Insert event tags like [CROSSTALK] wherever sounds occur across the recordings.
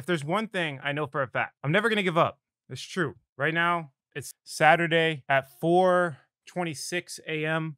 if there's one thing I know for a fact, I'm never going to give up. It's true. Right now, it's Saturday at 4:26 a.m.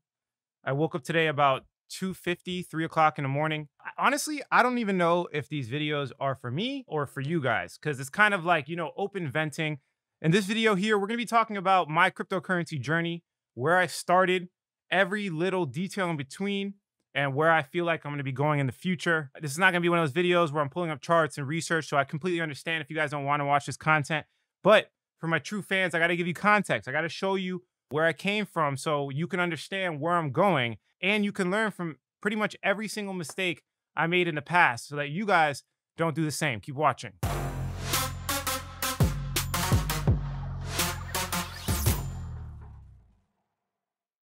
I woke up today about 2:50, 3 o'clock in the morning. Honestly, I don't even know if these videos are for me or for you guys, because it's kind of like you know open venting. In this video here, we're going to be talking about my cryptocurrency journey, where I started, every little detail in between, and where I feel like I'm gonna be going in the future. This is not gonna be one of those videos where I'm pulling up charts and research, so I completely understand if you guys don't wanna watch this content. But for my true fans, I gotta give you context. I gotta show you where I came from so you can understand where I'm going and you can learn from pretty much every single mistake I made in the past so that you guys don't do the same. Keep watching.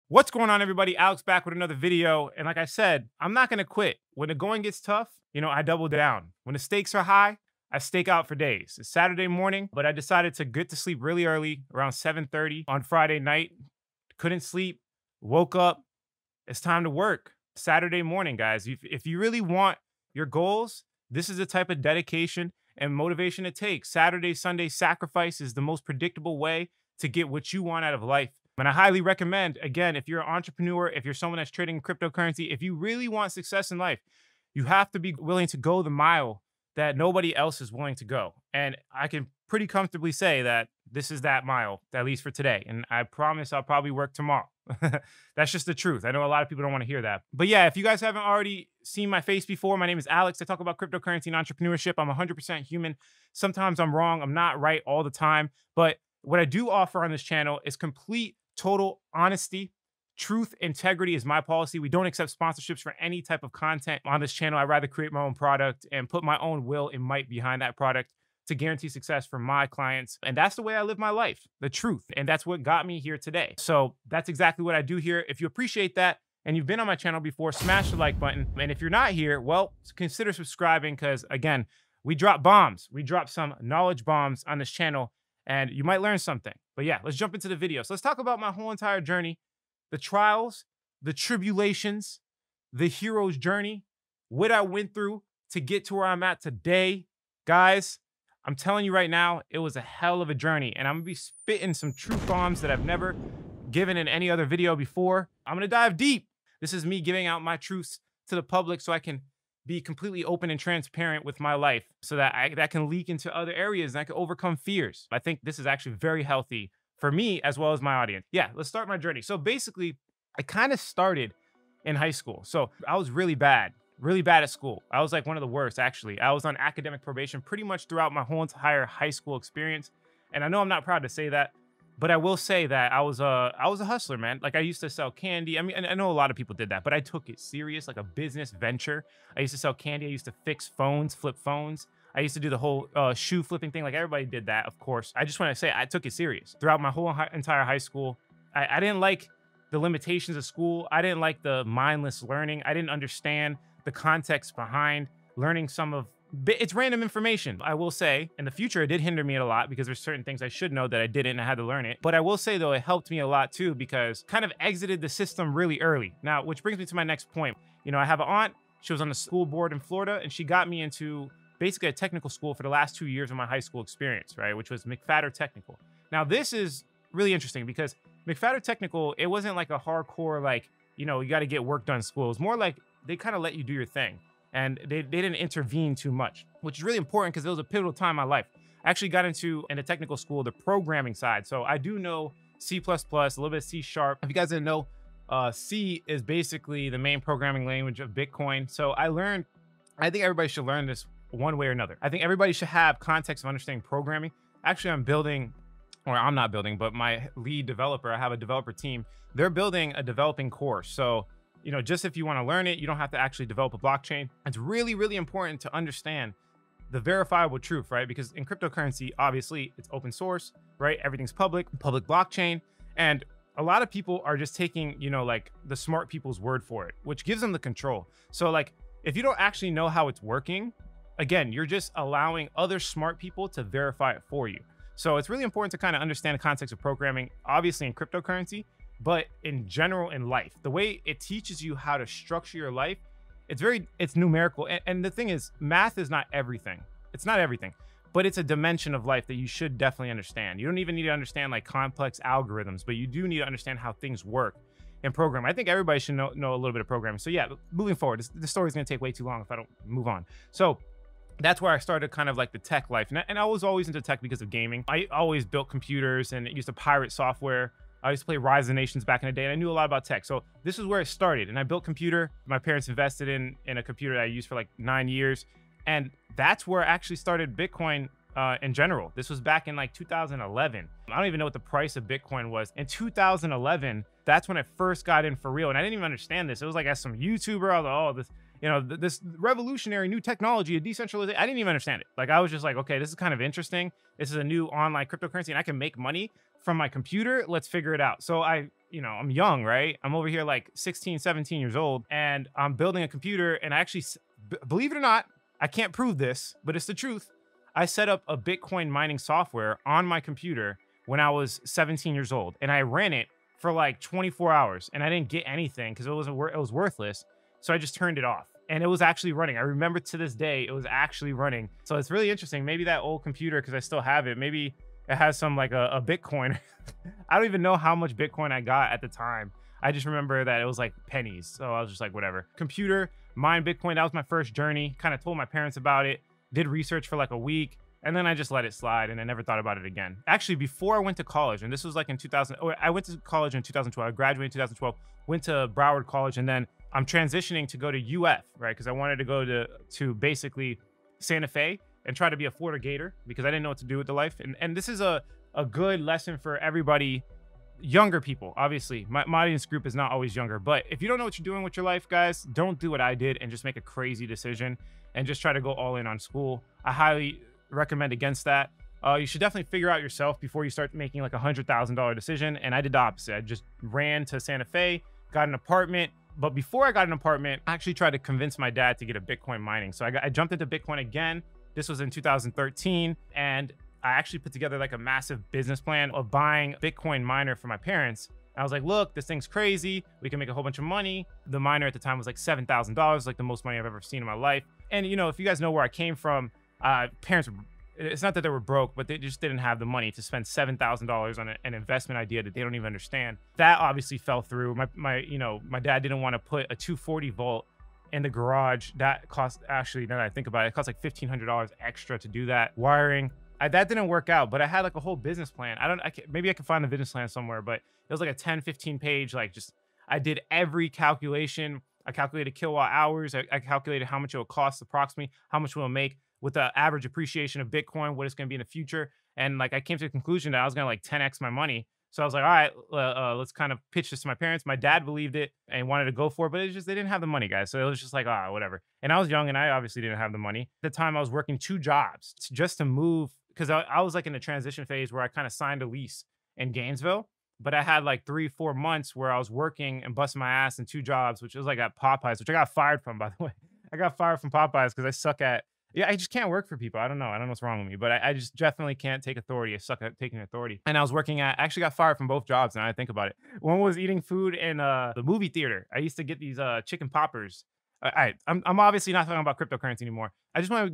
What's going on, everybody? Alex back with another video. And like I said, I'm not gonna quit. When the going gets tough, you know, I double down. When the stakes are high, I stake out for days. It's Saturday morning, but I decided to get to sleep really early, around 7.30 on Friday night. Couldn't sleep, woke up. It's time to work. Saturday morning, guys. If, if you really want your goals, this is the type of dedication and motivation it takes. Saturday, Sunday sacrifice is the most predictable way to get what you want out of life. And I highly recommend, again, if you're an entrepreneur, if you're someone that's trading cryptocurrency, if you really want success in life, you have to be willing to go the mile that nobody else is willing to go. And I can pretty comfortably say that this is that mile, at least for today. And I promise I'll probably work tomorrow. [LAUGHS] That's just the truth. I know a lot of people don't want to hear that. But yeah, if you guys haven't already seen my face before, my name is Alex. I talk about cryptocurrency and entrepreneurship. I'm 100% human. Sometimes I'm wrong. I'm not right all the time. But what I do offer on this channel is complete total honesty. Truth, integrity is my policy. We don't accept sponsorships for any type of content on this channel. I'd rather create my own product and put my own will and might behind that product to guarantee success for my clients. And that's the way I live my life, the truth. And that's what got me here today. So that's exactly what I do here. If you appreciate that, and you've been on my channel before, smash the like button. And if you're not here, well, consider subscribing because, again, we drop bombs. We drop some knowledge bombs on this channel and you might learn something. But yeah, let's jump into the video. So let's talk about my whole entire journey, the trials, the tribulations, the hero's journey, what I went through to get to where I'm at today. Guys, I'm telling you right now, it was a hell of a journey, and I'm gonna be spitting some truth bombs that I've never given in any other video before. I'm gonna dive deep. This is me giving out my truths to the public so I can be completely open and transparent with my life so that I, that can leak into other areas and I can overcome fears. I think this is actually very healthy for me as well as my audience. Yeah, let's start my journey. So basically, I kind of started in high school. So I was really bad, really bad at school. I was like one of the worst, actually. I was on academic probation pretty much throughout my whole entire high school experience. And I know I'm not proud to say that, but I will say that I was a I was a hustler, man. Like I used to sell candy. I mean, I know a lot of people did that, but I took it serious, like a business venture. I used to sell candy. I used to fix phones, flip phones. I used to do the whole uh, shoe flipping thing. Like everybody did that, of course. I just want to say I took it serious throughout my whole hi- entire high school. I-, I didn't like the limitations of school. I didn't like the mindless learning. I didn't understand the context behind learning some of it's random information. I will say, in the future, it did hinder me a lot because there's certain things I should know that I didn't and I had to learn it. But I will say though, it helped me a lot too because kind of exited the system really early. Now, which brings me to my next point. You know, I have an aunt, she was on the school board in Florida and she got me into basically a technical school for the last two years of my high school experience, right? Which was McFadder Technical. Now, this is really interesting because McFadder Technical, it wasn't like a hardcore, like, you know, you got to get work done school. It's more like they kind of let you do your thing and they, they didn't intervene too much, which is really important because it was a pivotal time in my life. I actually got into, in a technical school, the programming side. So I do know C++, a little bit C sharp. If you guys didn't know, uh, C is basically the main programming language of Bitcoin. So I learned, I think everybody should learn this one way or another. I think everybody should have context of understanding programming. Actually, I'm building, or I'm not building, but my lead developer, I have a developer team. They're building a developing course. So you know, just if you want to learn it, you don't have to actually develop a blockchain. It's really, really important to understand the verifiable truth, right? Because in cryptocurrency, obviously, it's open source, right? Everything's public, public blockchain. And a lot of people are just taking, you know, like the smart people's word for it, which gives them the control. So, like, if you don't actually know how it's working, again, you're just allowing other smart people to verify it for you. So, it's really important to kind of understand the context of programming, obviously, in cryptocurrency, but in general in life, the way it teaches you how to structure your life, it's very it's numerical. And, and the thing is, math is not everything. It's not everything, but it's a dimension of life that you should definitely understand. You don't even need to understand like complex algorithms, but you do need to understand how things work and program. I think everybody should know, know a little bit of programming. So yeah, moving forward, this, this story is going to take way too long if I don't move on. So that's where I started kind of like the tech life. And I, and I was always into tech because of gaming. I always built computers and used to pirate software I used to play Rise of Nations back in the day, and I knew a lot about tech. So this is where it started. And I built computer. My parents invested in in a computer that I used for like nine years, and that's where I actually started Bitcoin uh, in general. This was back in like 2011. I don't even know what the price of Bitcoin was. In 2011, that's when I first got in for real. And I didn't even understand this. It was like as some YouTuber, I was like, oh, this, you know, th this revolutionary new technology, a decentralization. I didn't even understand it. Like I was just like, okay, this is kind of interesting. This is a new online cryptocurrency and I can make money from my computer. Let's figure it out. So I you know, I'm young, right? I'm over here like 16, 17 years old, and I'm building a computer. And I actually, believe it or not, I can't prove this, but it's the truth. I set up a Bitcoin mining software on my computer when I was 17 years old, and I ran it for like 24 hours, and I didn't get anything because it wasn't it was worthless. So I just turned it off, and it was actually running. I remember to this day it was actually running. So it's really interesting. Maybe that old computer, because I still have it, maybe it has some like a, a Bitcoin. [LAUGHS] I don't even know how much Bitcoin I got at the time. I just remember that it was like pennies. So I was just like, whatever. Computer, mine Bitcoin. That was my first journey. Kind of told my parents about it, did research for like a week. And then I just let it slide and I never thought about it again. Actually, before I went to college, and this was like in 2000, I went to college in 2012. I graduated in 2012, went to Broward College, and then I'm transitioning to go to UF, right? Because I wanted to go to, to basically Santa Fe and try to be a Florida Gator because I didn't know what to do with the life. And and this is a a good lesson for everybody, younger people. Obviously, my, my audience group is not always younger, but if you don't know what you're doing with your life, guys, don't do what I did and just make a crazy decision and just try to go all in on school. I highly recommend against that. Uh, you should definitely figure out yourself before you start making like a hundred thousand dollar decision. And I did the opposite. I just ran to Santa Fe, got an apartment, but before I got an apartment, I actually tried to convince my dad to get a Bitcoin mining. So I, got, I jumped into Bitcoin again. This was in 2013. And I actually put together like a massive business plan of buying Bitcoin miner for my parents. I was like, look, this thing's crazy. We can make a whole bunch of money. The miner at the time was like $7,000, like the most money I've ever seen in my life. And, you know, if you guys know where I came from, uh, parents, it's not that they were broke, but they just didn't have the money to spend $7,000 on an investment idea that they don't even understand. That obviously fell through. My, my, you know, my dad didn't want to put a 240 volt and the garage that cost actually now that i think about it it cost like $1500 extra to do that wiring I, that didn't work out but i had like a whole business plan i don't I can, maybe i can find the business plan somewhere but it was like a 10 15 page like just i did every calculation i calculated kilowatt hours i, I calculated how much it will cost approximately how much we'll make with the average appreciation of bitcoin what it's going to be in the future and like i came to the conclusion that i was going to like 10x my money so I was like, all right, uh, uh, let's kind of pitch this to my parents. My dad believed it and wanted to go for it, but it's just they didn't have the money, guys. So it was just like, ah, whatever. And I was young and I obviously didn't have the money. At the time, I was working two jobs just to move because I, I was like in a transition phase where I kind of signed a lease in Gainesville but I had like three, four months where I was working and busting my ass in two jobs, which was like at Popeyes, which I got fired from, by the [LAUGHS] way. I got fired from Popeyes because I suck at yeah, I just can't work for people. I don't know. I don't know what's wrong with me, but I, I just definitely can't take authority. I suck at taking authority. And I was working at, I actually got fired from both jobs. Now I think about it. One was eating food in uh, the movie theater. I used to get these uh, chicken poppers. All right, I'm, I'm obviously not talking about cryptocurrency anymore. I just want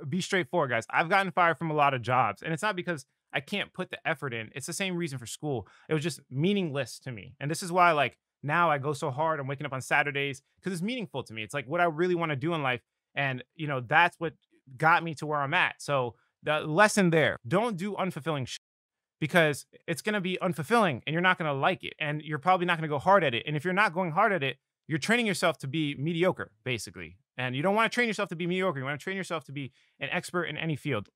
to be straightforward, guys. I've gotten fired from a lot of jobs, and it's not because I can't put the effort in. It's the same reason for school. It was just meaningless to me. And this is why, like, now I go so hard. I'm waking up on Saturdays because it's meaningful to me. It's like what I really want to do in life. And, you know, that's what got me to where I'm at. So the lesson there, don't do unfulfilling shit because it's going to be unfulfilling and you're not going to like it and you're probably not going to go hard at it. And if you're not going hard at it, you're training yourself to be mediocre basically. And you don't want to train yourself to be mediocre. You want to train yourself to be an expert in any field.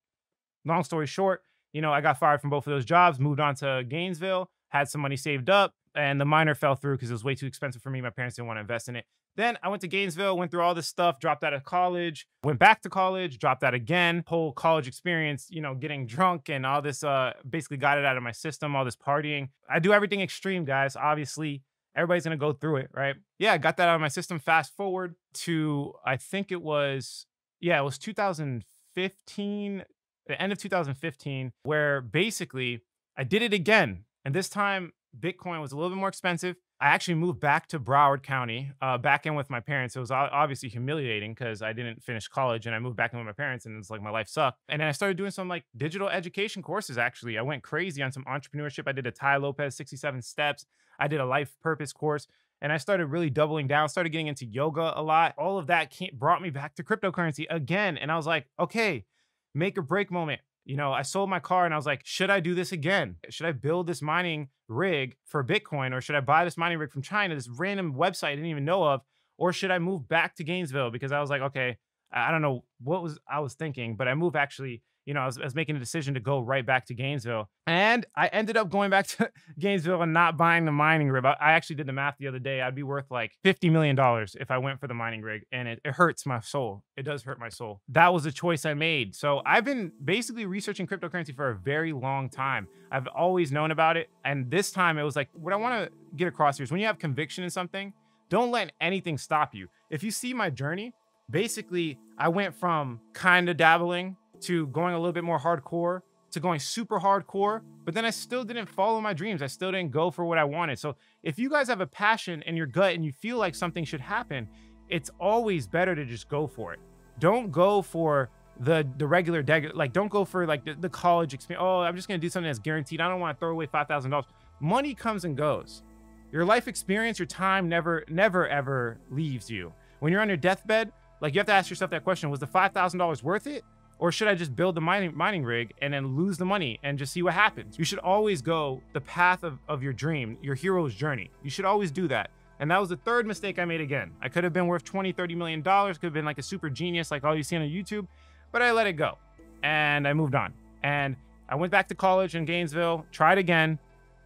Long story short, you know, I got fired from both of those jobs, moved on to Gainesville, had some money saved up, and the minor fell through because it was way too expensive for me. My parents didn't want to invest in it. Then I went to Gainesville, went through all this stuff, dropped out of college, went back to college, dropped out again. Whole college experience, you know, getting drunk and all this uh basically got it out of my system, all this partying. I do everything extreme, guys. Obviously, everybody's going to go through it, right? Yeah, I got that out of my system. Fast forward to I think it was yeah, it was 2015, the end of 2015 where basically I did it again. And this time Bitcoin was a little bit more expensive. I actually moved back to Broward County, uh, back in with my parents. It was obviously humiliating because I didn't finish college and I moved back in with my parents and it's like my life sucked. And then I started doing some like digital education courses actually. I went crazy on some entrepreneurship. I did a Ty Lopez 67 steps. I did a life purpose course and I started really doubling down, started getting into yoga a lot. All of that brought me back to cryptocurrency again. And I was like, okay, make or break moment. You know, I sold my car and I was like, should I do this again? Should I build this mining rig for Bitcoin or should I buy this mining rig from China, this random website I didn't even know of? Or should I move back to Gainesville? Because I was like, okay, I don't know what was I was thinking, but I moved actually you know, I was, I was, making a decision to go right back to Gainesville. And I ended up going back [LAUGHS] to Gainesville and not buying the mining rig. I, I actually did the math the other day. I'd be worth like $50 million if I went for the mining rig. And it, it hurts my soul. It does hurt my soul. That was a choice I made. So I've been basically researching cryptocurrency for a very long time. I've always known about it. And this time it was like, what I want to get across here is when you have conviction in something, don't let anything stop you. If you see my journey, basically I went from kind of dabbling to going a little bit more hardcore to going super hardcore, but then I still didn't follow my dreams. I still didn't go for what I wanted. So if you guys have a passion in your gut and you feel like something should happen, it's always better to just go for it. Don't go for the the regular deg- like don't go for like the, the college experience. Oh, I'm just gonna do something that's guaranteed. I don't want to throw away five thousand dollars. Money comes and goes. Your life experience, your time never never ever leaves you. When you're on your deathbed, like you have to ask yourself that question: Was the five thousand dollars worth it? Or should I just build the mining, mining rig and then lose the money and just see what happens? You should always go the path of, of your dream, your hero's journey. You should always do that. And that was the third mistake I made again. I could have been worth 20, 30 million dollars, could have been like a super genius like all you see on YouTube, but I let it go and I moved on. And I went back to college in Gainesville, tried again.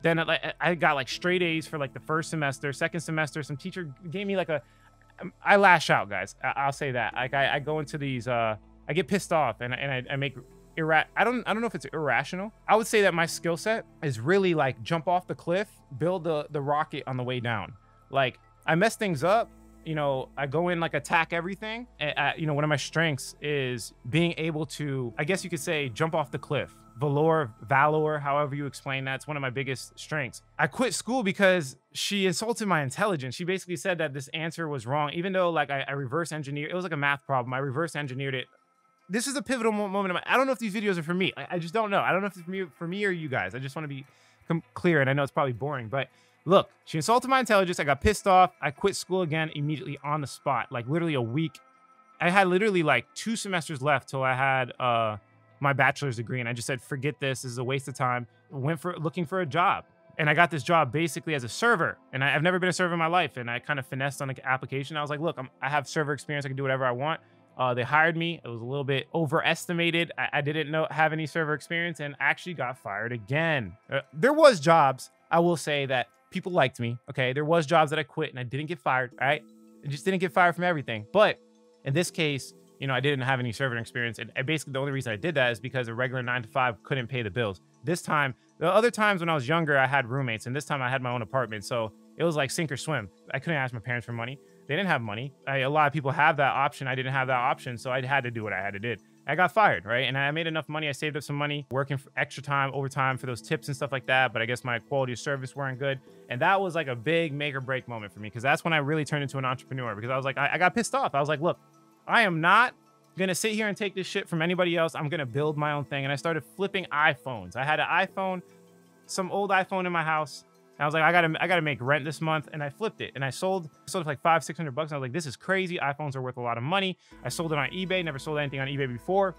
Then I got like straight A's for like the first semester, second semester. Some teacher gave me like a, I lash out, guys. I- will say that. Like I, I go into these uh, I get pissed off and, and I, I make irra- I don't I don't know if it's irrational. I would say that my skill set is really like jump off the cliff, build the the rocket on the way down. Like I mess things up, you know, I go in like attack everything. And, I, you know, one of my strengths is being able to I guess you could say jump off the cliff. Valor, valor, however you explain that, it's one of my biggest strengths. I quit school because she insulted my intelligence. She basically said that this answer was wrong, even though like I, I reverse engineered. It was like a math problem. I reverse engineered it this is a pivotal moment. My, I don't know if these videos are for me. I, I, just don't know. I don't know if it's for me, for me or you guys. I just want to be clear, and I know it's probably boring, but look, she insulted my intelligence. I got pissed off. I quit school again immediately on the spot, like literally a week. I had literally like two semesters left till I had uh, my bachelor's degree, and I just said, forget this. This is a waste of time. Went for looking for a job. And I got this job basically as a server, and I, have never been a server in my life. And I kind of finessed on the application. I was like, "Look, I'm, I have server experience. I can do whatever I want." Uh, they hired me. It was a little bit overestimated. I, I, didn't know have any server experience and actually got fired again. Uh, there was jobs. I will say that people liked me. Okay, there was jobs that I quit and I didn't get fired. Right, I just didn't get fired from everything. But in this case, you know, I didn't have any server experience, and, and basically the only reason I did that is because a regular nine to five couldn't pay the bills. This time, the other times when I was younger, I had roommates, and this time I had my own apartment, so it was like sink or swim. I couldn't ask my parents for money. They didn't have money. I, a lot of people have that option. I didn't have that option, so I had to do what I had to do. I got fired, right? And I made enough money. I saved up some money working for extra time, overtime for those tips and stuff like that. But I guess my quality of service weren't good. And that was like a big make or break moment for me because that's when I really turned into an entrepreneur because I was like, I, I got pissed off. I was like, look, I am not going to sit here and take this shit from anybody else. I'm going to build my own thing. And I started flipping iPhones. I had an iPhone, some old iPhone in my house. I was like, I gotta, I gotta make rent this month, and I flipped it, and I sold, sold it for like five, six hundred bucks. And I was like, this is crazy. iPhones are worth a lot of money. I sold it on eBay. Never sold anything on eBay before.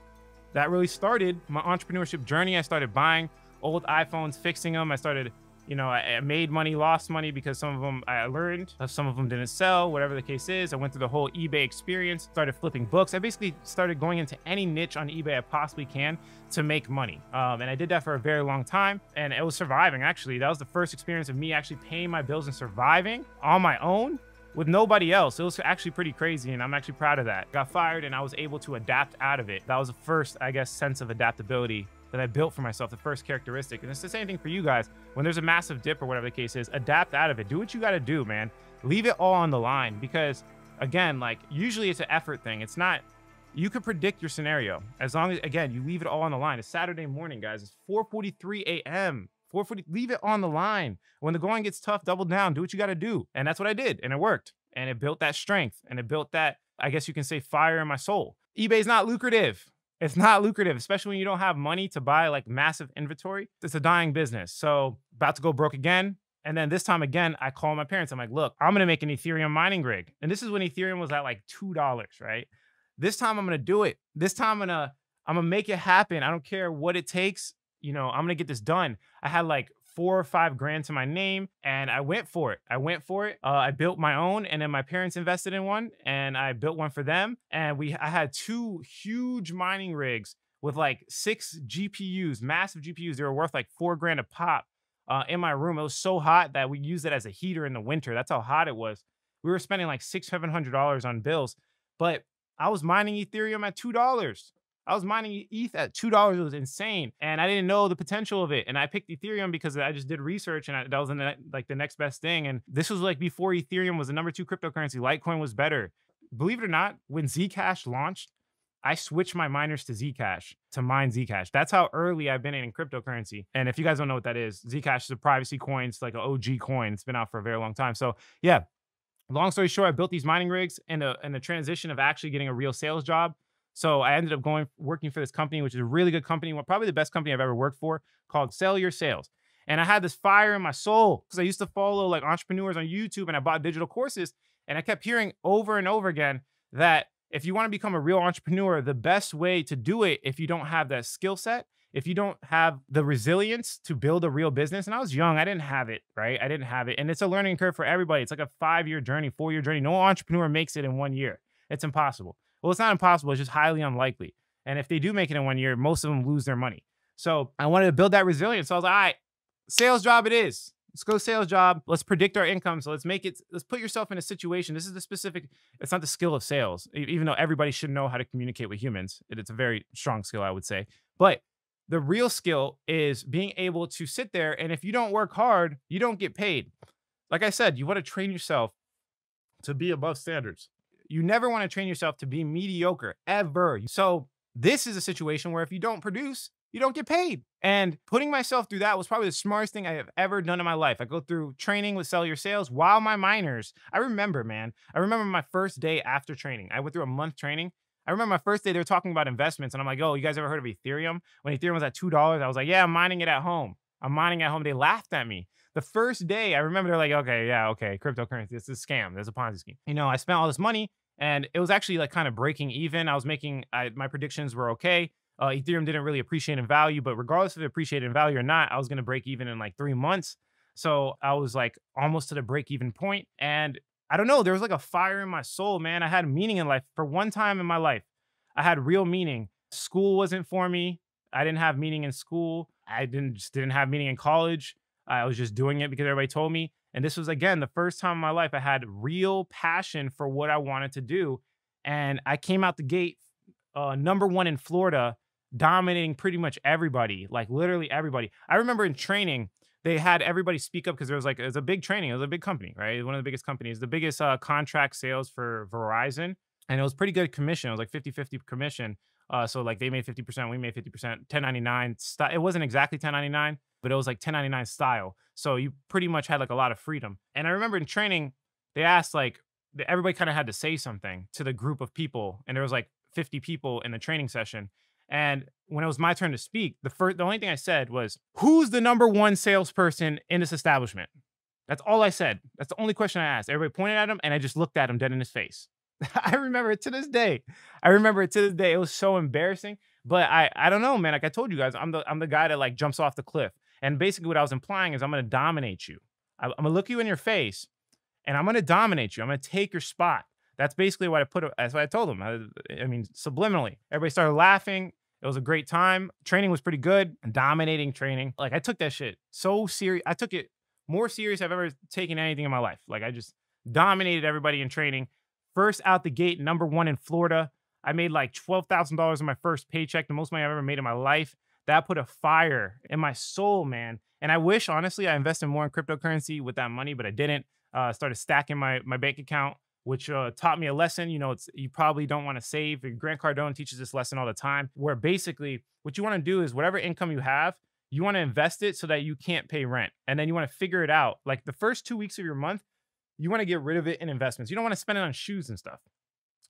That really started my entrepreneurship journey. I started buying old iPhones, fixing them. I started you know, I, I, made money, lost money because some of them I learned, uh, some of them didn't sell, whatever the case is. I went through the whole eBay experience, started flipping books. I basically started going into any niche on eBay I possibly can to make money. Um, and I did that for a very long time and it was surviving actually. That was the first experience of me actually paying my bills and surviving on my own with nobody else. It was actually pretty crazy, and I'm actually proud of that. Got fired, and I was able to adapt out of it. That was the first, I guess, sense of adaptability that I built for myself, the first characteristic. And it's the same thing for you guys. When there's a massive dip or whatever the case is, adapt out of it. Do what you got to do, man. Leave it all on the line because, again, like usually it's an effort thing. It's not, you could predict your scenario as long as, again, you leave it all on the line. It's Saturday morning, guys. It's 4.43 a.m. 440, leave it on the line. When the going gets tough, double down, do what you got to do. And that's what I did. And it worked. And it built that strength and it built that, I guess you can say, fire in my soul. eBay's not lucrative. It's not lucrative, especially when you don't have money to buy like massive inventory. It's a dying business. So, about to go broke again. And then this time again, I call my parents. I'm like, look, I'm going to make an Ethereum mining rig. And this is when Ethereum was at like $2, right? This time I'm going to do it. This time I'm going to I'm going to make it happen. I don't care what it takes. You know, I'm going to get this done. I had like four or five grand to my name and I went for it. I went for it. Uh, I built my own and then my parents invested in one and I built one for them. And we I had two huge mining rigs with like six GPUs, massive GPUs. They were worth like four grand a pop uh, in my room. It was so hot that we used it as a heater in the winter. That's how hot it was. We were spending like six, seven hundred dollars on bills, but I was mining Ethereum at two dollars. I was mining ETH at $2. It was insane. And I didn't know the potential of it. And I picked Ethereum because I just did research and I, that was the, like the next best thing. And this was like before Ethereum was the number two cryptocurrency. Litecoin was better. Believe it or not, when Zcash launched, I switched my miners to Zcash to mine Zcash. That's how early I've been in, cryptocurrency. And if you guys don't know what that is, Zcash is a privacy coin. It's like an OG coin. It's been out for a very long time. So yeah, long story short, I built these mining rigs and a, a transition of actually getting a real sales job so I ended up going working for this company, which is a really good company, probably the best company I've ever worked for, called Sell Your Sales. And I had this fire in my soul because I used to follow like entrepreneurs on YouTube and I bought digital courses. And I kept hearing over and over again that if you want to become a real entrepreneur, the best way to do it, if you don't have that skill set, if you don't have the resilience to build a real business, and I was young, I didn't have it, right? I didn't have it. And it's a learning curve for everybody. It's like a five year journey, four year journey. No entrepreneur makes it in one year, it's impossible. Well, it's not impossible, it's just highly unlikely. And if they do make it in one year, most of them lose their money. So I wanted to build that resilience. So I was like, all right, sales job it is. Let's go sales job. Let's predict our income. So let's make it, let's put yourself in a situation. This is the specific, it's not the skill of sales, even though everybody should know how to communicate with humans. It's a very strong skill, I would say. But the real skill is being able to sit there. And if you don't work hard, you don't get paid. Like I said, you want to train yourself to be above standards. You never want to train yourself to be mediocre ever. So this is a situation where if you don't produce, you don't get paid. And putting myself through that was probably the smartest thing I have ever done in my life. I go through training with Sell Your Sales while my minors. I remember, man, I remember my first day after training. I went through a month training. I remember my first day they were talking about investments, and I'm like, oh, you guys ever heard of Ethereum? When Ethereum was at $2, I was like, yeah, I'm mining it at home. I'm mining at home. They laughed at me. The first day, I remember they're like, okay, yeah, okay, cryptocurrency, this is a scam, this is a Ponzi scheme. You know, I spent all this money and it was actually like kind of breaking even. I was making, I, my predictions were okay. Uh, Ethereum didn't really appreciate in value, but regardless of it appreciated in value or not, I was going to break even in like three months. So I was like almost to the break even And I don't know, there was like a fire in my soul, man. I had meaning in life. For one time in my life, I had real meaning. School wasn't for me. I didn't have meaning in school. I didn't just didn't have meaning in college. I was just doing it because everybody told me. And this was, again, the first time in my life I had real passion for what I wanted to do. And I came out the gate uh, number one in Florida, dominating pretty much everybody, like literally everybody. I remember in training, they had everybody speak up because there was like, it was a big training. It was a big company, right? One of the biggest companies, the biggest uh, contract sales for Verizon. And it was pretty good commission. It was like 50 50 commission. Uh, so like they made 50%, we made 50%, 1099. It wasn't exactly 1099 but it was like 1099 style. So you pretty much had like a lot of freedom. And I remember in training, they asked like everybody kind of had to say something to the group of people, and there was like 50 people in the training session. And when it was my turn to speak, the first the only thing I said was, "Who's the number one salesperson in this establishment?" That's all I said. That's the only question I asked. Everybody pointed at him, and I just looked at him dead in his face. [LAUGHS] I remember it to this day. I remember it to this day. It was so embarrassing. But I, I don't know, man. Like I told you guys, I'm the I'm the guy that like jumps off the cliff. And basically, what I was implying is I'm going to dominate you. I'm going to look you in your face, and I'm going to dominate you. I'm going to take your spot. That's basically what I put. That's what I told them. I, I mean, subliminally, everybody started laughing. It was a great time. Training was pretty good. Dominating training. Like I took that shit so serious. I took it more serious I've ever taken anything in my life. Like I just dominated everybody in training. First out the gate, number one in Florida. I made like twelve thousand dollars in my first paycheck, the most money I've ever made in my life that put a fire in my soul, man. And I wish, honestly, I invested more in cryptocurrency with that money, but I didn't. Uh, started stacking my my bank account, which uh, taught me a lesson. You know, it's you probably don't want to save. Grant Cardone teaches this lesson all the time, where basically what you want to do is whatever income you have, you want to invest it so that you can't pay rent, and then you want to figure it out. Like the first two weeks of your month, you want to get rid of it in investments. You don't want to spend it on shoes and stuff.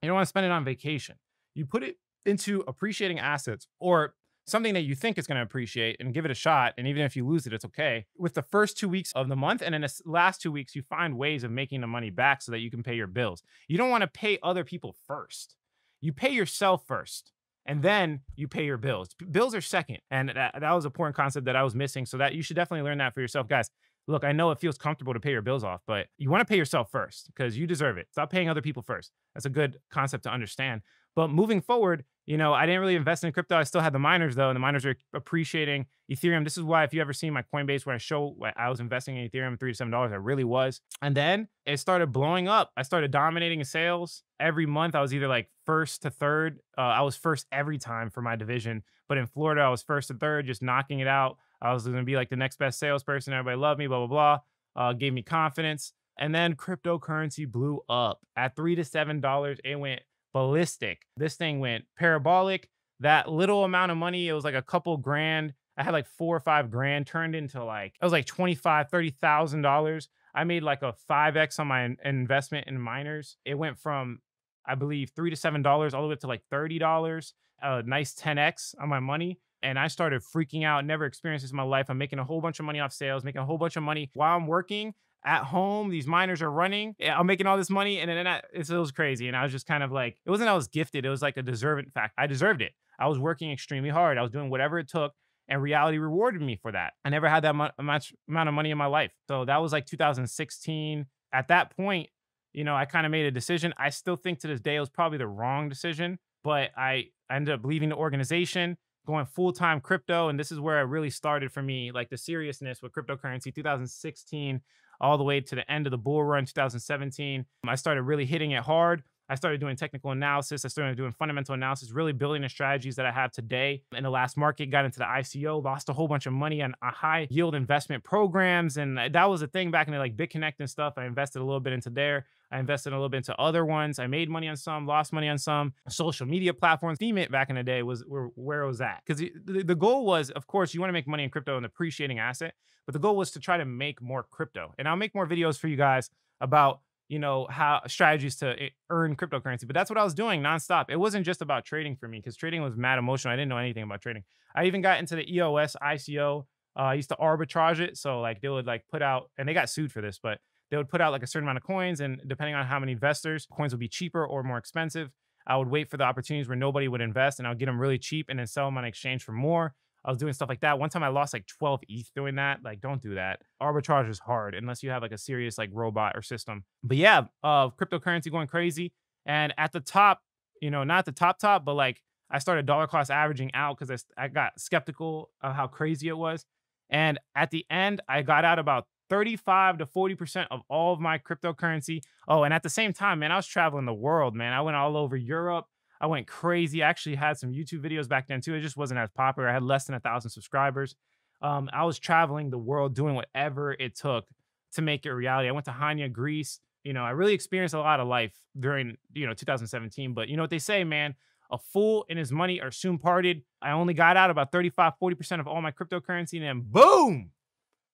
You don't want to spend it on vacation. You put it into appreciating assets or something that you think is going to appreciate and give it a shot. And even if you lose it, it's okay. With the first two weeks of the month and in the last two weeks, you find ways of making the money back so that you can pay your bills. You don't want to pay other people first. You pay yourself first and then you pay your bills. Bills are second. And that, that was a important concept that I was missing. So that you should definitely learn that for yourself, guys. Look, I know it feels comfortable to pay your bills off, but you want to pay yourself first because you deserve it. Stop paying other people first. That's a good concept to understand. But moving forward, you know, I didn't really invest in crypto. I still had the miners though, and the miners are appreciating Ethereum. This is why, if you ever seen my Coinbase where I show I was investing in Ethereum three to seven dollars, I really was. And then it started blowing up. I started dominating sales every month. I was either like first to third. Uh, I was first every time for my division, but in Florida, I was first to third, just knocking it out. I was going to be like the next best salesperson. Everybody loved me. Blah blah blah. Uh, gave me confidence. And then cryptocurrency blew up at three to seven dollars. It went ballistic. This thing went parabolic. That little amount of money, it was like a couple grand. I had like four or five grand turned into like, I was like 25, $30,000. I made like a 5X on my investment in miners. It went from, I believe, three to $7 all the way up to like $30, a nice 10X on my money and I started freaking out. Never experienced this in my life. I'm making a whole bunch of money off sales, making a whole bunch of money while I'm working at home. These miners are running. I'm making all this money. And then it was crazy. And I was just kind of like, it wasn't I was gifted. It was like a deserving fact. I deserved it. I was working extremely hard. I was doing whatever it took. And reality rewarded me for that. I never had that much amount of money in my life. So that was like 2016. At that point, you know, I kind of made a decision. I still think to this day it was probably the wrong decision, but I ended up leaving the organization going full time crypto. And this is where it really started for me, like the seriousness with cryptocurrency. 2016, all the way to the end of the bull run 2017. I started really hitting it hard. I started doing technical analysis. I started doing fundamental analysis, really building the strategies that I have today. In the last market, got into the ICO, lost a whole bunch of money on high yield investment programs. And that was a thing back in the like BitConnect and stuff. I invested a little bit into there. I invested a little bit into other ones. I made money on some, lost money on some. Social media platforms, theme it back in the day was where, where it was at. Because the, the goal was, of course, you want to make money in crypto and appreciating asset, but the goal was to try to make more crypto. And I'll make more videos for you guys about you know how strategies to earn cryptocurrency but that's what i was doing nonstop it wasn't just about trading for me because trading was mad emotional i didn't know anything about trading i even got into the eos ico uh, i used to arbitrage it so like they would like put out and they got sued for this but they would put out like a certain amount of coins and depending on how many investors coins would be cheaper or more expensive i would wait for the opportunities where nobody would invest and i would get them really cheap and then sell them on exchange for more I was doing stuff like that. One time I lost like 12 ETH doing that. Like, don't do that. Arbitrage is hard unless you have like a serious like robot or system. But yeah, uh, cryptocurrency going crazy. And at the top, you know, not the top top, but like I started dollar cost averaging out because I, I got skeptical of how crazy it was. And at the end, I got out about 35 to 40% of all of my cryptocurrency. Oh, and at the same time, man, I was traveling the world, man. I went all over Europe. I went crazy. I actually had some YouTube videos back then too. It just wasn't as popular. I had less than a thousand subscribers. Um, I was traveling the world doing whatever it took to make it reality. I went to Hania, Greece. You know, I really experienced a lot of life during, you know, 2017. But you know what they say, man? A fool and his money are soon parted. I only got out about 35, 40% of all my cryptocurrency, and then boom,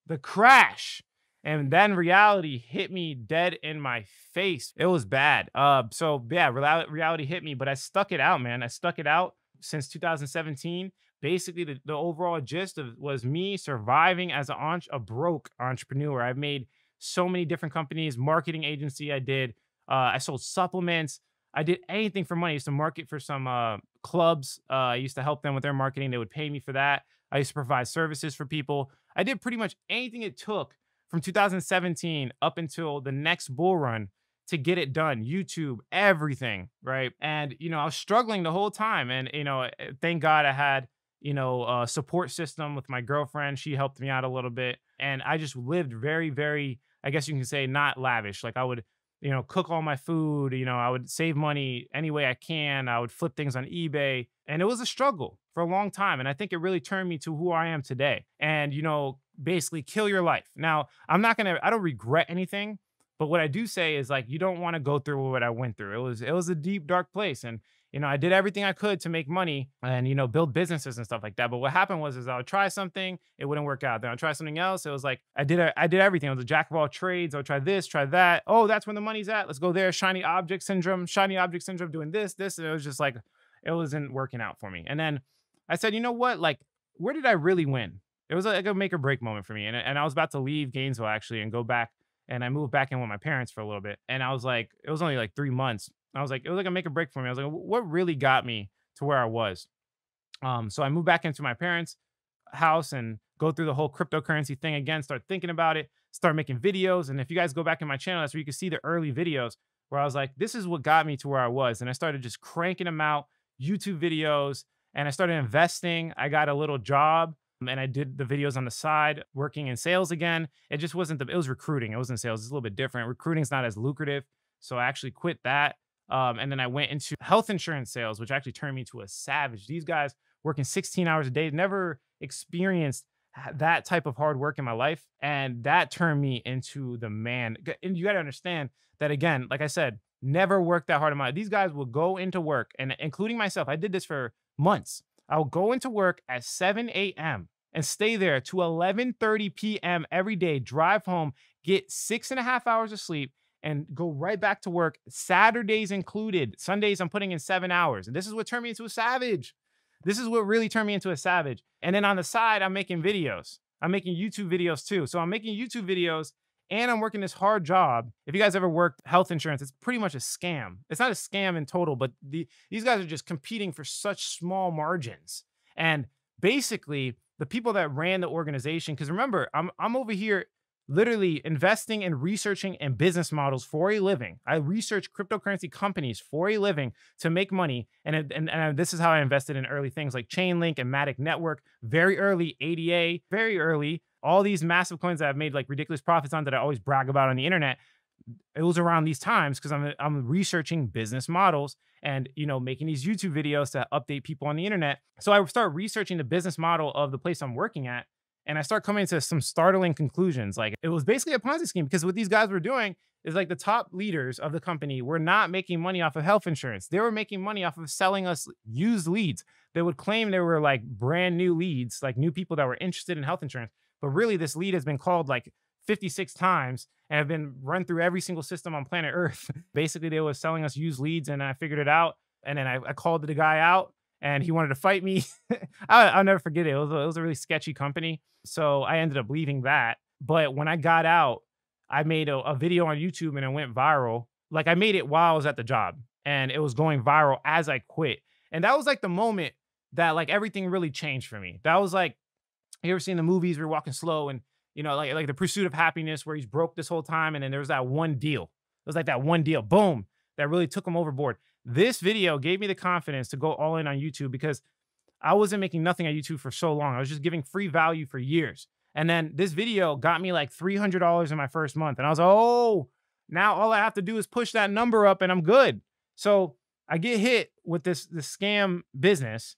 the crash. And then reality hit me dead in my face. It was bad. Uh, so yeah, reality hit me, but I stuck it out, man. I stuck it out since 2017. Basically, the, the overall gist of was me surviving as a, entre- a broke entrepreneur. I've made so many different companies, marketing agency. I did. Uh, I sold supplements. I did anything for money. I used to market for some uh, clubs. Uh, I used to help them with their marketing. They would pay me for that. I used to provide services for people. I did pretty much anything it took from 2017 up until the next bull run to get it done youtube everything right and you know i was struggling the whole time and you know eh, thank god i had you know a support system with my girlfriend she helped me out a little bit and i just lived very very i guess you can say not lavish like i would you know cook all my food you know i would save money any way i can i would flip things on ebay and it was a struggle for a long time. And I think it really turned me to who I am today. And, you know, basically kill your life. Now, I'm not going to, I don't regret anything. But what I do say is like, you don't want to go through what I went through. It was, it was a deep, dark place. And, you know, I did everything I could to make money and, you know, build businesses and stuff like that. But what happened was, is I would try something, it wouldn't work out. Then I'd try something else. It was like, I did, a, I did everything. I was a jack of all trades. I would try this, try that. Oh, that's when the money's at. Let's go there. Shiny object syndrome, shiny object syndrome, doing this, this. And it was just like, it wasn't working out for me. And then I said, you know what? Like, where did I really win? It was like a make or break moment for me. And, and I was about to leave Gainesville actually and go back. And I moved back in with my parents for a little bit. And I was like, it was only like three months. I was like, it was like a make or break for me. I was like, what really got me to where I was? Um, so I moved back into my parents' house and go through the whole cryptocurrency thing again, start thinking about it, start making videos. And if you guys go back in my channel, that's where you can see the early videos where I was like, this is what got me to where I was. And I started just cranking them out, YouTube videos, and I started investing. I got a little job um, and I did the videos on the side, working in sales again. It just wasn't the, it was recruiting. It wasn't sales. It's a little bit different. Recruiting is not as lucrative. So I actually quit that. Um, and then I went into health insurance sales, which actually turned me into a savage. These guys working 16 hours a day, never experienced that type of hard work in my life. And that turned me into the man. And you got to understand that again, like I said, never worked that hard in my life. These guys will go into work and including myself, I did this for months. I will go into work at 7 a.m. and stay there to 11:30 p.m. every day. Drive home, get six and a half hours of sleep, and go right back to work. Saturdays included. Sundays I'm putting in seven hours, and this is what turned me into a savage. This is what really turned me into a savage. And then on the side, I'm making videos. I'm making YouTube videos too. So I'm making YouTube videos and I'm working this hard job. If you guys ever worked health insurance, it's pretty much a scam. It's not a scam in total, but the, these guys are just competing for such small margins. And basically, the people that ran the organization, because remember, I'm, I'm over here literally investing and researching and business models for a living. I research cryptocurrency companies for a living to make money. And, and, and this is how I invested in early things like Chainlink and Matic Network, very early ADA, very early all these massive coins that I've made like ridiculous profits on that I always brag about on the internet. It was around these times because I'm I'm researching business models and you know making these YouTube videos to update people on the internet. So I start researching the business model of the place I'm working at, and I start coming to some startling conclusions. Like it was basically a Ponzi scheme because what these guys were doing is like the top leaders of the company were not making money off of health insurance. They were making money off of selling us used leads. They would claim they were like brand new leads, like new people that were interested in health insurance. But really, this lead has been called like 56 times and have been run through every single system on planet Earth. [LAUGHS] Basically, they was selling us used leads, and I figured it out. And then I, I called the guy out, and he wanted to fight me. [LAUGHS] I, will never forget it. It was, a, it was a really sketchy company, so I ended up leaving that. But when I got out, I made a, a video on YouTube, and it went viral. Like I made it while I was at the job, and it was going viral as I quit. And that was like the moment that like everything really changed for me. That was like you ever seen the movies where you're walking slow and you know, like like the pursuit of happiness where he's broke this whole time, and then there was that one deal. It was like that one deal, boom, that really took him overboard. This video gave me the confidence to go all in on YouTube because I wasn't making nothing on YouTube for so long. I was just giving free value for years. And then this video got me like $300 in my first month. And I was like, oh, now all I have to do is push that number up and I'm good. So I get hit with this, this scam business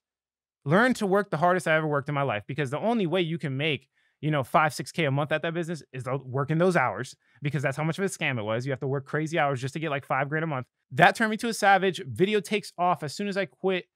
learn to work the hardest I ever worked in my life because the only way you can make you know five six k a month at that business is working those hours because that's how much of a scam it was. You have to work crazy hours just to get like five grand a month. That turned me to a savage. Video takes off as soon as I quit.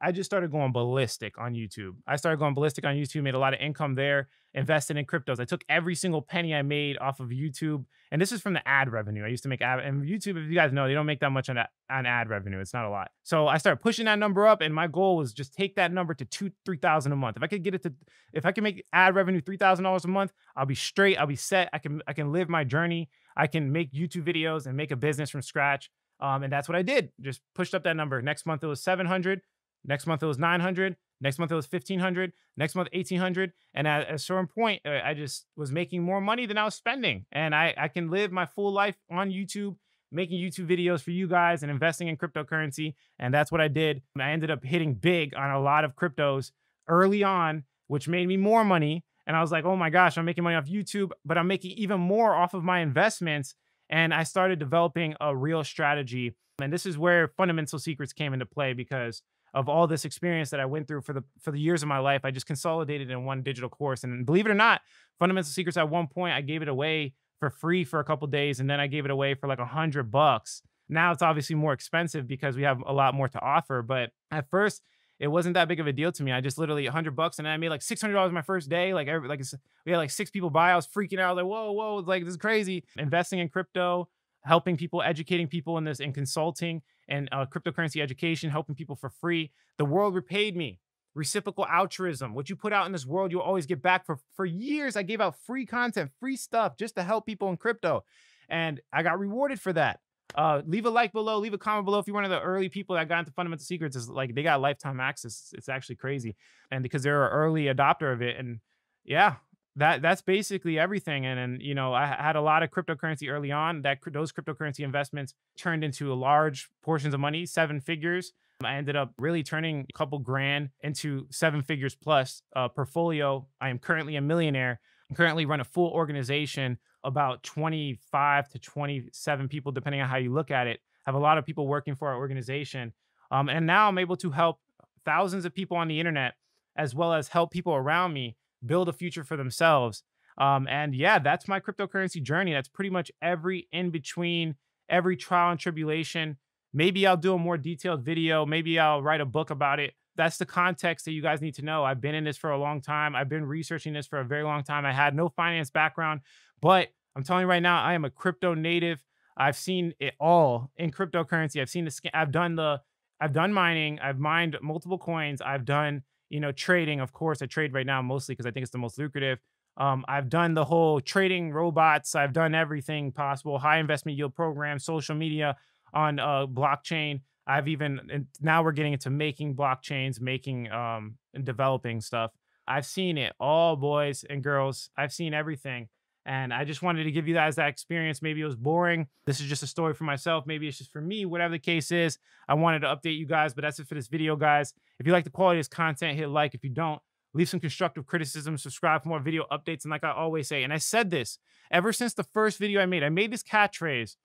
I just started going ballistic on YouTube. I started going ballistic on YouTube, made a lot of income there, invested in cryptos. I took every single penny I made off of YouTube. And this is from the ad revenue. I used to make ad and YouTube, if you guys know, they don't make that much on, on ad revenue. It's not a lot. So I started pushing that number up. And my goal was just take that number to two, 3,000 a month. If I could get it to, if I can make ad revenue $3,000 a month, I'll be straight. I'll be set. I can, I can live my journey. I can make YouTube videos and make a business from scratch. Um, and that's what I did. Just pushed up that number. Next month it was 700. Next month it was 900. Next month it was 1500. Next month 1800. And at a certain point, uh, I just was making more money than I was spending. And I, I can live my full life on YouTube, making YouTube videos for you guys and investing in cryptocurrency. And that's what I did. I ended up hitting big on a lot of cryptos early on, which made me more money. And I was like, oh my gosh, I'm making money off YouTube, but I'm making even more off of my investments. And I started developing a real strategy. And this is where fundamental secrets came into play because of all this experience that I went through for the for the years of my life. I just consolidated in one digital course. And believe it or not, Fundamental Secrets at one point I gave it away for free for a couple days, and then I gave it away for like a hundred bucks. Now it's obviously more expensive because we have a lot more to offer. But at first, it wasn't that big of a deal to me. I just literally 100 bucks, and then I made like 600 dollars my first day. Like every, like we had like six people buy. I was freaking out. I was like, whoa, whoa, like this is crazy. Investing in crypto, helping people, educating people in this, and consulting and uh, cryptocurrency education, helping people for free. The world repaid me. Reciprocal altruism. What you put out in this world, you'll always get back. For, for years, I gave out free content, free stuff just to help people in crypto. And I got rewarded for that. Uh, leave a like below, leave a comment below if you're one of the early people that got into Fundamental Secrets. Is like they got lifetime access. It's actually crazy, and because they're an early adopter of it, and yeah, that that's basically everything. And and you know, I had a lot of cryptocurrency early on. That those cryptocurrency investments turned into large portions of money, seven figures. Um, I ended up really turning a couple grand into seven figures plus uh, portfolio. I am currently a millionaire. I currently run a full organization, about 25 to 27 people, depending on how you look at it. I have a lot of people working for our organization. Um, and now I'm able to help thousands of people on the internet, as well as help people around me build a future for themselves. Um, and yeah, that's my cryptocurrency journey. That's pretty much every in between, every trial and tribulation. Maybe I'll do a more detailed video. Maybe I'll write a book about it. That's the context that you guys need to know. I've been in this for a long time. I've been researching this for a very long time. I had no finance background, but I'm telling you right now, I am a crypto native. I've seen it all in cryptocurrency. I've seen the I've done the I've done mining. I've mined multiple coins. I've done you know, trading, of course, I trade right now mostly because I think it's the most lucrative. Um, I've done the whole trading robots. I've done everything possible, high investment yield program, social media on uh, blockchain. I've even now we're getting into making blockchains, making um, and developing stuff. I've seen it all, boys and girls. I've seen everything. And I just wanted to give you guys that experience. Maybe it was boring. This is just a story for myself. Maybe it's just for me, whatever the case is. I wanted to update you guys, but that's it for this video, guys. If you like the quality of this content, hit like. If you don't, leave some constructive criticism, subscribe for more video updates. And like I always say, and I said this ever since the first video I made, I made this catchphrase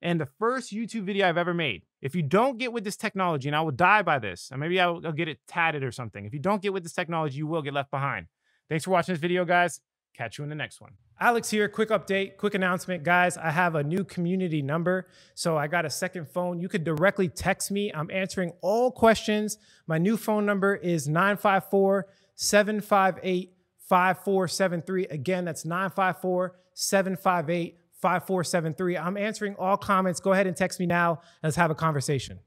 and the first YouTube video I've ever made. If you don't get with this technology, and I will die by this, and maybe I'll, I'll get it tatted or something. If you don't get with this technology, you will get left behind. Thanks for watching this video, guys. Catch you in the next one. Alex here, quick update, quick announcement. Guys, I have a new community number. So I got a second phone. You could directly text me. I'm answering all questions. My new phone number is 954 758 5473. Again, that's 954 758 5473. I'm answering all comments. Go ahead and text me now. Let's have a conversation.